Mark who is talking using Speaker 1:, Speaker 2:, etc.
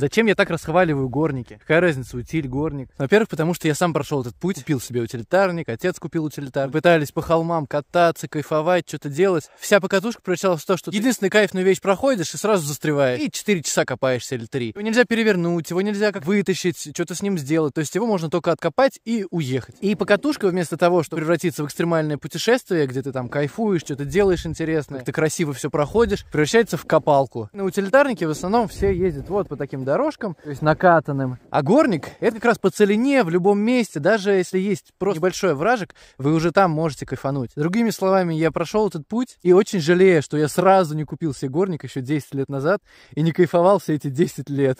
Speaker 1: Зачем я так расхваливаю горники? Какая разница, утиль, горник? Во-первых, потому что я сам прошел этот путь, купил себе утилитарник, отец купил утилитарник. Пытались по холмам кататься, кайфовать, что-то делать. Вся покатушка превращалась в то, что ты единственный кайфную вещь проходишь и сразу застреваешь. И 4 часа копаешься или 3. Его нельзя перевернуть, его нельзя как вытащить, что-то с ним сделать. То есть его можно только откопать и уехать. И покатушка вместо того, чтобы превратиться в экстремальное путешествие, где ты там кайфуешь, что-то делаешь интересное, ты красиво все проходишь, превращается в копалку. На утилитарнике в основном все ездят вот по таким дорожкам, то есть накатанным. А горник — это как раз по целине в любом месте, даже если есть просто небольшой вражик, вы уже там можете кайфануть. Другими словами, я прошел этот путь и очень жалею, что я сразу не купил себе горник еще 10 лет назад и не кайфовал все эти 10 лет.